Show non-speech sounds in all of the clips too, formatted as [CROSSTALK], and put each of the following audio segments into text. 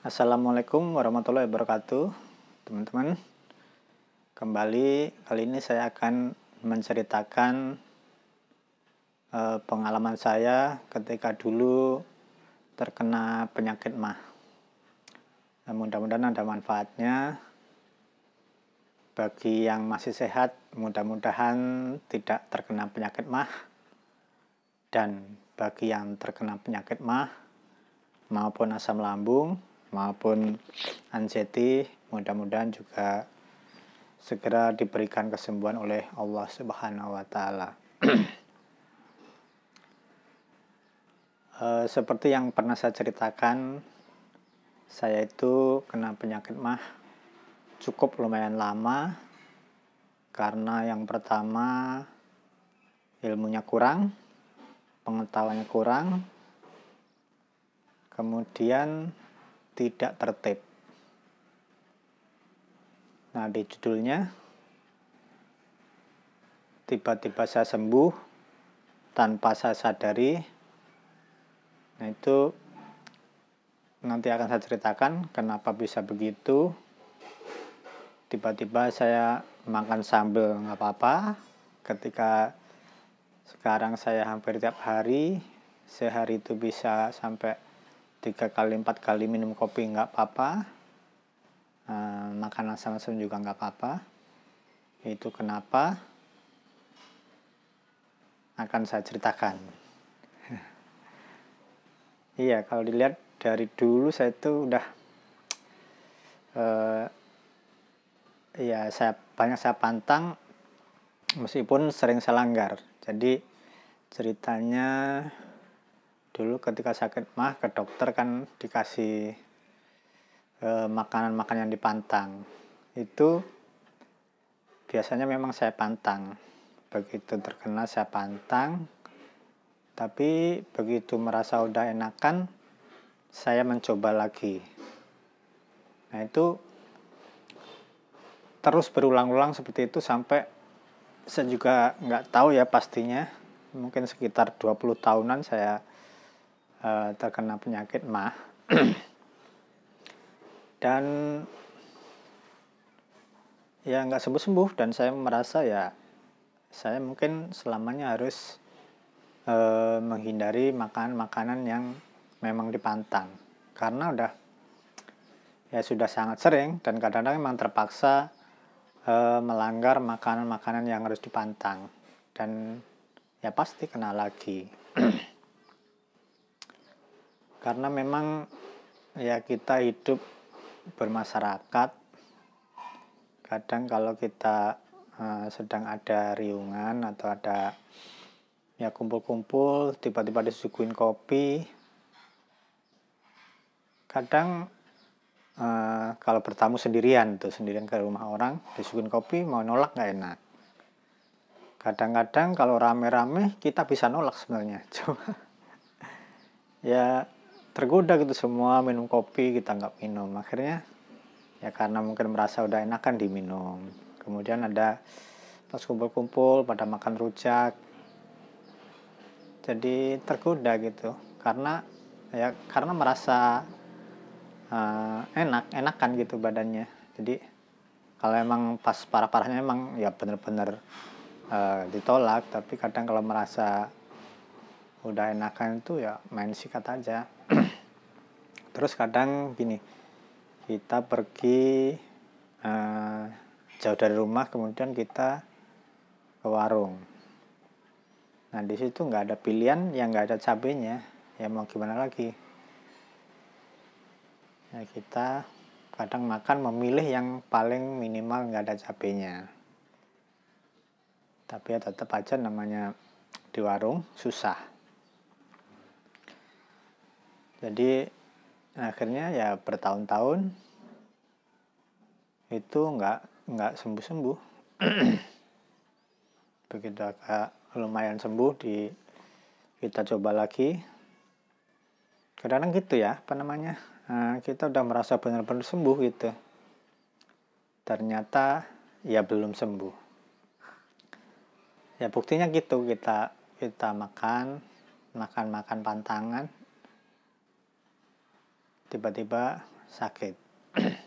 Assalamualaikum warahmatullahi wabarakatuh, teman-teman. Kembali kali ini saya akan menceritakan eh, pengalaman saya ketika dulu terkena penyakit mah. Nah, mudah-mudahan ada manfaatnya bagi yang masih sehat. Mudah-mudahan tidak terkena penyakit mah dan bagi yang terkena penyakit mah maupun asam lambung maupun anxiety mudah-mudahan juga segera diberikan kesembuhan oleh Allah Subhanahu wa taala. Eh, seperti yang pernah saya ceritakan, saya itu kena penyakit mah cukup lumayan lama karena yang pertama ilmunya kurang, pengetahuannya kurang, kemudian tidak tertib. Nah, di judulnya tiba-tiba saya sembuh tanpa saya sadari. Nah, itu nanti akan saya ceritakan kenapa bisa begitu. Tiba-tiba saya makan sambal nggak apa-apa. Ketika sekarang saya hampir tiap hari, sehari itu bisa sampai tiga kali empat kali minum kopi nggak apa-apa eh, makan asam-asam juga nggak apa-apa itu kenapa akan saya ceritakan [LAUGHS] iya kalau dilihat dari dulu saya itu udah uh, ya saya banyak saya pantang meskipun sering saya langgar jadi ceritanya dulu ketika sakit mah ke dokter kan dikasih eh, makanan-makanan yang dipantang itu biasanya memang saya pantang begitu terkena saya pantang tapi begitu merasa udah enakan saya mencoba lagi nah itu terus berulang-ulang seperti itu sampai saya juga nggak tahu ya pastinya mungkin sekitar 20 tahunan saya Eh, terkena penyakit mah [CLEARS THROAT] dan ya nggak sembuh sembuh dan saya merasa ya saya mungkin selamanya harus eh, menghindari makan makanan yang memang dipantang karena udah ya sudah sangat sering dan kadang-kadang memang terpaksa eh, melanggar makanan-makanan yang harus dipantang dan ya pasti kena lagi [CLEARS THROAT] karena memang ya kita hidup bermasyarakat kadang kalau kita uh, sedang ada riungan atau ada ya kumpul-kumpul tiba-tiba disuguhin kopi kadang uh, kalau bertamu sendirian tuh sendirian ke rumah orang disuguhin kopi mau nolak nggak enak kadang-kadang kalau rame-rame kita bisa nolak sebenarnya [LAUGHS] cuma ya tergoda gitu semua minum kopi kita nggak minum akhirnya ya karena mungkin merasa udah enakan diminum kemudian ada pas kumpul-kumpul pada makan rujak jadi tergoda gitu karena ya karena merasa uh, enak enakan gitu badannya jadi kalau emang pas parah-parahnya emang ya bener-bener uh, ditolak tapi kadang kalau merasa udah enakan itu ya main sikat aja terus kadang gini kita pergi uh, jauh dari rumah kemudian kita ke warung nah di situ nggak ada pilihan yang nggak ada cabenya ya mau gimana lagi ya kita kadang makan memilih yang paling minimal nggak ada cabenya tapi ya tetap aja namanya di warung susah jadi akhirnya ya bertahun-tahun itu nggak nggak sembuh-sembuh [CLEARS THROAT] begitu agak lumayan sembuh di kita coba lagi kadang gitu ya apa namanya nah, kita udah merasa benar-benar sembuh gitu ternyata ya belum sembuh ya buktinya gitu kita kita makan makan makan pantangan tiba-tiba sakit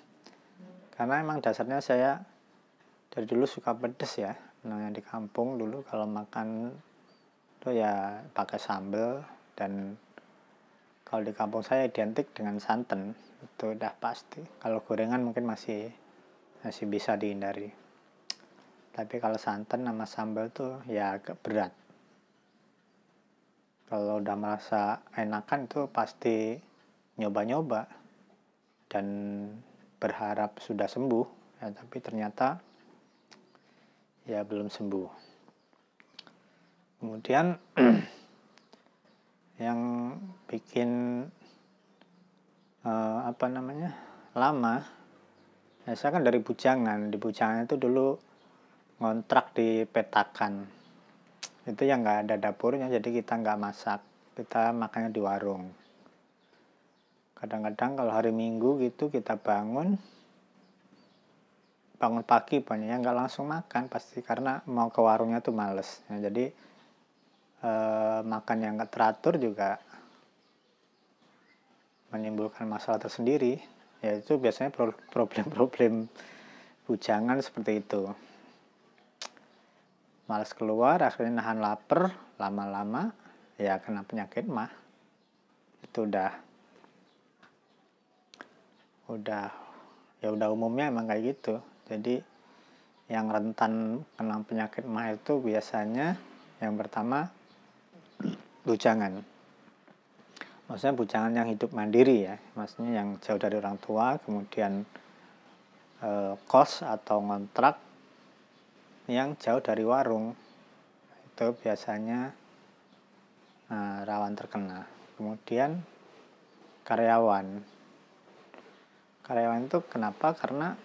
[CLEARS THROAT] karena emang dasarnya saya dari dulu suka pedes ya nah, yang di kampung dulu kalau makan itu ya pakai sambel dan kalau di kampung saya identik dengan santan itu udah pasti kalau gorengan mungkin masih masih bisa dihindari tapi kalau santan sama sambal tuh ya agak berat kalau udah merasa enakan itu pasti nyoba-nyoba dan berharap sudah sembuh ya, tapi ternyata ya belum sembuh kemudian [CLEARS THROAT] yang bikin eh, apa namanya lama ya saya kan dari bujangan di bujangan itu dulu ngontrak di petakan itu yang nggak ada dapurnya jadi kita nggak masak kita makannya di warung kadang-kadang kalau hari minggu gitu kita bangun bangun pagi banyak yang nggak langsung makan pasti karena mau ke warungnya tuh males ya, jadi eh, makan yang nggak teratur juga menimbulkan masalah tersendiri yaitu biasanya problem-problem bujangan seperti itu males keluar akhirnya nahan lapar lama-lama ya kena penyakit mah itu udah udah ya udah umumnya emang kayak gitu jadi yang rentan kena penyakit mah itu biasanya yang pertama bujangan maksudnya bujangan yang hidup mandiri ya maksudnya yang jauh dari orang tua kemudian e, kos atau kontrak yang jauh dari warung itu biasanya e, rawan terkena kemudian karyawan karyawan itu kenapa karena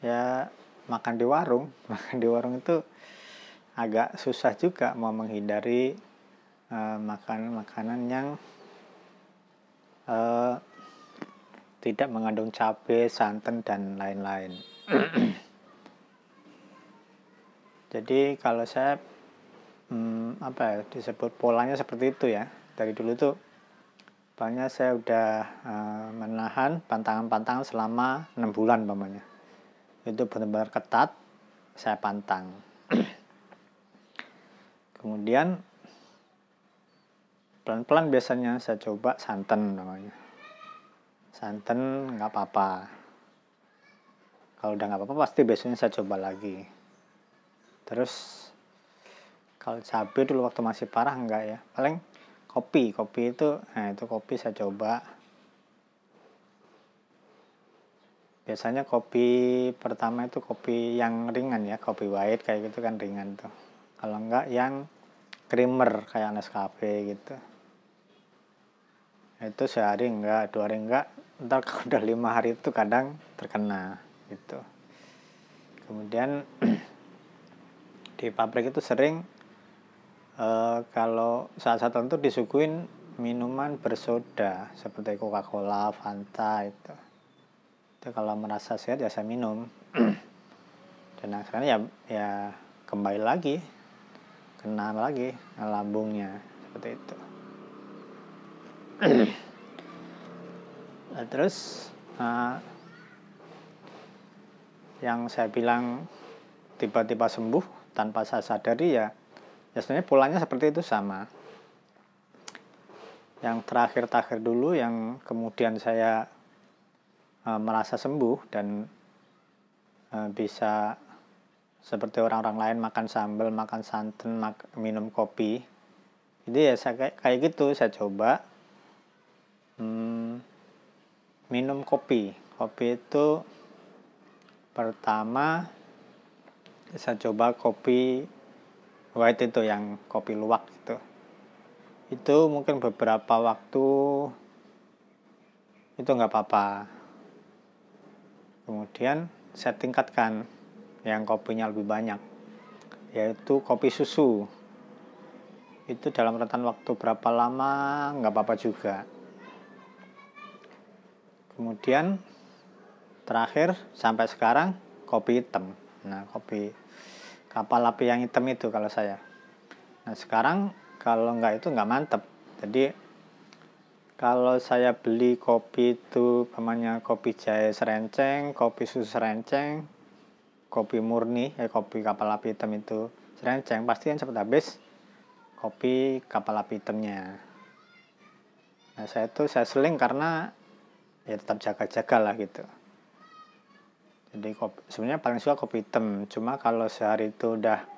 ya makan di warung [LAUGHS] makan di warung itu agak susah juga mau menghindari uh, eh, makanan-makanan yang uh, tidak mengandung cabai, santan dan lain-lain. [CLEARS THROAT] Jadi kalau saya hmm, apa ya disebut polanya seperti itu ya dari dulu tuh Pokoknya saya udah uh, menahan pantangan-pantangan selama 6 bulan pokoknya Itu benar-benar ketat, saya pantang. [CLEARS THROAT] Kemudian pelan-pelan biasanya saya coba santan namanya. Santan nggak apa-apa. Kalau udah nggak apa-apa pasti biasanya saya coba lagi. Terus kalau cabai dulu waktu masih parah enggak ya. Paling kopi kopi itu nah itu kopi saya coba biasanya kopi pertama itu kopi yang ringan ya kopi white kayak gitu kan ringan tuh kalau enggak yang creamer kayak Nescafe gitu itu sehari enggak dua hari enggak ntar kalau udah lima hari itu kadang terkena gitu kemudian [CLEARS THROAT] di pabrik itu sering e, kalau saat-saat tertentu disuguhin minuman bersoda seperti Coca-Cola, Fanta itu. Itu kalau merasa sehat ya saya minum. [CLEARS THROAT] Dan akhirnya ya ya kembali lagi kena lagi lambungnya seperti itu. nah, [CLEARS THROAT] terus uh, yang saya bilang tiba-tiba sembuh tanpa saya sadari ya ya sebenarnya polanya seperti itu sama yang terakhir-terakhir dulu yang kemudian saya e, merasa sembuh dan e, bisa seperti orang-orang lain makan sambal, makan santan, mak minum kopi. Jadi ya saya kayak, kayak gitu saya coba hmm, minum kopi. Kopi itu pertama saya coba kopi white itu yang kopi luwak itu itu mungkin beberapa waktu itu nggak apa-apa kemudian saya tingkatkan yang kopinya lebih banyak yaitu kopi susu itu dalam rentan waktu berapa lama nggak apa-apa juga kemudian terakhir sampai sekarang kopi hitam nah kopi kapal api yang hitam itu kalau saya nah sekarang kalau nggak itu nggak mantep jadi kalau saya beli kopi itu namanya kopi jahe serenceng kopi susu serenceng kopi murni ya eh, kopi kapal api hitam itu serenceng pasti yang cepat habis kopi kapal api hitamnya nah saya itu saya seling karena ya tetap jaga-jaga lah gitu jadi kopi, sebenarnya paling suka kopi hitam cuma kalau sehari itu udah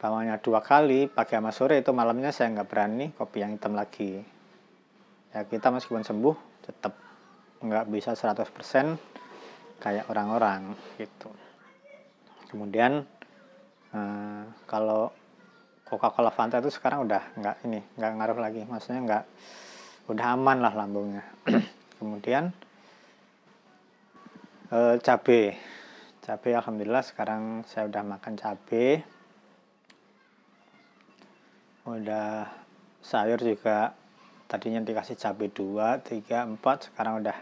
bangunnya dua kali pagi sama sore itu malamnya saya nggak berani kopi yang hitam lagi ya kita meskipun sembuh tetap nggak bisa 100% kayak orang-orang gitu kemudian eh, kalau Coca-Cola Fanta itu sekarang udah nggak ini nggak ngaruh lagi maksudnya nggak udah aman lah lambungnya [CLEARS THROAT] kemudian e, cabe cabai alhamdulillah sekarang saya udah makan cabe udah sayur juga tadinya dikasih cabe 2, 3, 4 sekarang udah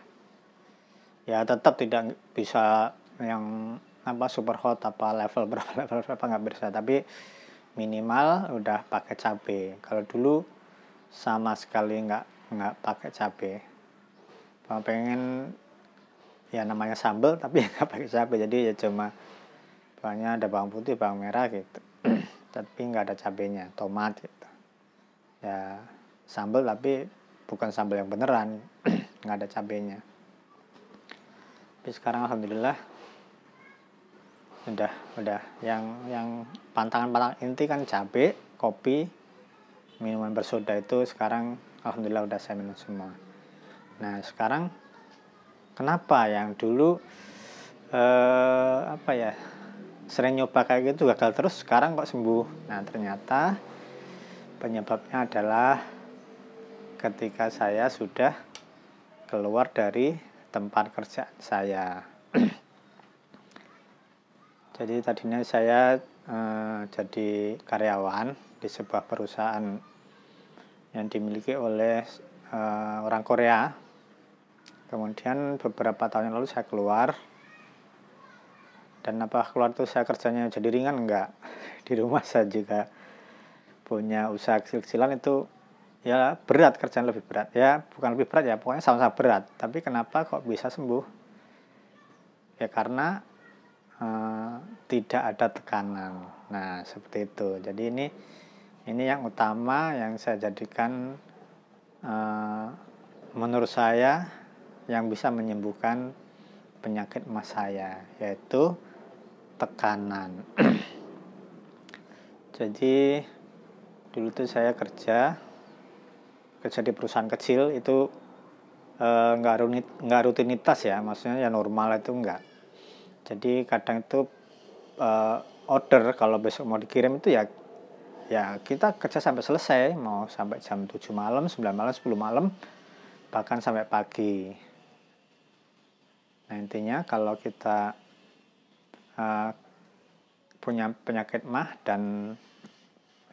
ya tetap tidak bisa yang apa super hot apa level [LAUGHS] berapa level berapa nggak bisa tapi minimal udah pakai cabe kalau dulu sama sekali nggak nggak pakai cabe pengen ya namanya sambel [LAUGHS] tapi nggak pakai cabai jadi ya cuma banyak ada bawang putih bawang merah gitu [CLEARS THROAT] tapi nggak ada cabenya tomat gitu ya sambel tapi bukan sambal yang beneran [CLEARS THROAT] nggak ada cabenya tapi sekarang alhamdulillah udah udah yang yang pantangan pantangan inti kan cabe kopi minuman bersoda itu sekarang alhamdulillah udah saya minum semua nah sekarang kenapa yang dulu eh, apa ya sering nyoba kayak gitu gagal terus sekarang kok sembuh nah ternyata penyebabnya adalah ketika saya sudah keluar dari tempat kerja saya [CLEARS THROAT] jadi tadinya saya eh, jadi karyawan di sebuah perusahaan yang dimiliki oleh eh, orang Korea kemudian beberapa tahun yang lalu saya keluar dan apa keluar tuh saya kerjanya jadi ringan enggak [LAUGHS] di rumah saya juga punya usaha kecil-kecilan itu ya berat kerjaan lebih berat ya bukan lebih berat ya pokoknya sama-sama berat tapi kenapa kok bisa sembuh ya karena uh, tidak ada tekanan nah seperti itu jadi ini ini yang utama yang saya jadikan uh, menurut saya yang bisa menyembuhkan penyakit emas saya yaitu tekanan [CLEARS THROAT] jadi dulu tuh saya kerja kerja di perusahaan kecil itu eh, nggak e, nggak rutinitas ya maksudnya ya normal itu enggak jadi kadang itu e, order kalau besok mau dikirim itu ya ya kita kerja sampai selesai mau sampai jam 7 malam 9 malam 10 malam bahkan sampai pagi Nah, intinya kalau kita uh, punya penyakit mah dan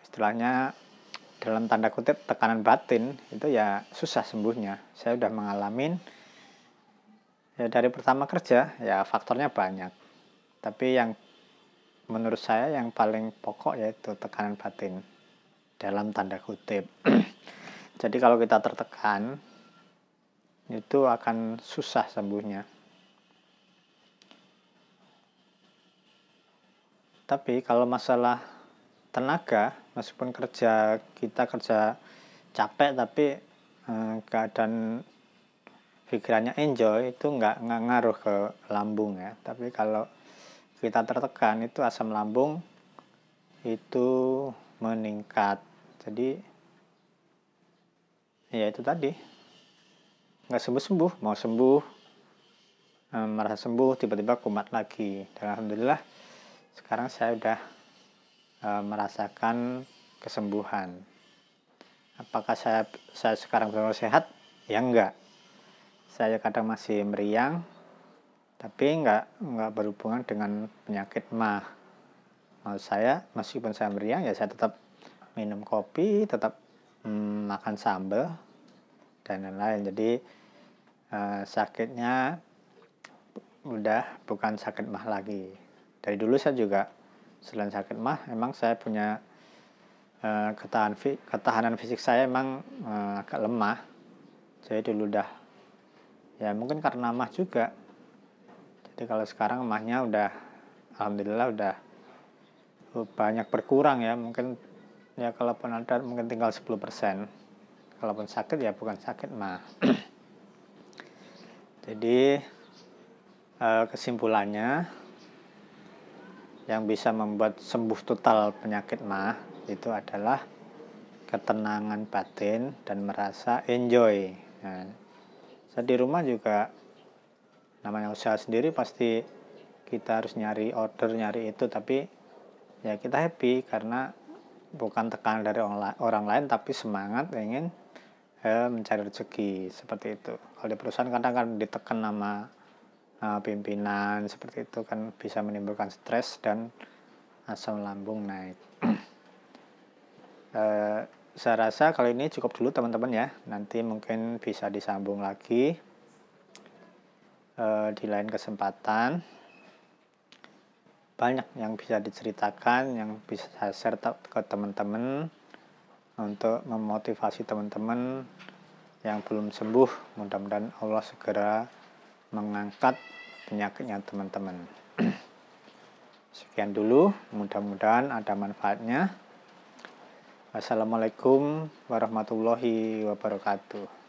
istilahnya dalam tanda kutip tekanan batin itu ya susah sembuhnya. Saya sudah mengalami ya dari pertama kerja ya faktornya banyak. Tapi yang menurut saya yang paling pokok yaitu tekanan batin dalam tanda kutip. [CLEARS THROAT] Jadi kalau kita tertekan itu akan susah sembuhnya. tapi kalau masalah tenaga meskipun kerja kita kerja capek tapi eh, keadaan pikirannya enjoy itu nggak ngaruh ke lambung ya tapi kalau kita tertekan itu asam lambung itu meningkat jadi ya itu tadi nggak sembuh sembuh mau sembuh eh, merasa sembuh tiba-tiba kumat lagi dan alhamdulillah sekarang saya sudah e, eh, merasakan kesembuhan apakah saya saya sekarang benar-benar sehat ya enggak saya kadang masih meriang tapi enggak enggak berhubungan dengan penyakit mah maksud saya meskipun saya meriang ya saya tetap minum kopi tetap mm, makan sambal dan lain-lain jadi e, sakitnya udah bukan sakit mah lagi dari dulu saya juga selain sakit mah emang saya punya uh, ketahan ketahanan fisik saya emang uh, agak lemah jadi dulu dah ya mungkin karena mah juga jadi kalau sekarang mahnya udah alhamdulillah udah uh, banyak berkurang ya mungkin ya kalaupun ada mungkin tinggal 10% kalaupun sakit ya bukan sakit mah [CLEARS THROAT] jadi eh, kesimpulannya yang bisa membuat sembuh total penyakit mah itu adalah ketenangan batin dan merasa enjoy. Nah, saya di rumah juga namanya usaha sendiri pasti kita harus nyari order nyari itu tapi ya kita happy karena bukan tekanan dari orang lain tapi semangat ingin eh, mencari rezeki seperti itu kalau di perusahaan kadang kadang ditekan nama uh, pimpinan seperti itu kan bisa menimbulkan stres dan asam lambung naik. uh, [CLEARS THROAT] saya rasa kali ini cukup dulu teman-teman ya. Nanti mungkin bisa disambung lagi uh, di lain kesempatan. Banyak yang bisa diceritakan, yang bisa saya share ke teman-teman untuk memotivasi teman-teman yang belum sembuh. Mudah-mudahan Allah segera mengangkat penyakitnya teman-teman. [CLEARS THROAT] Sekian dulu, mudah-mudahan ada manfaatnya. Assalamualaikum warahmatullahi wabarakatuh.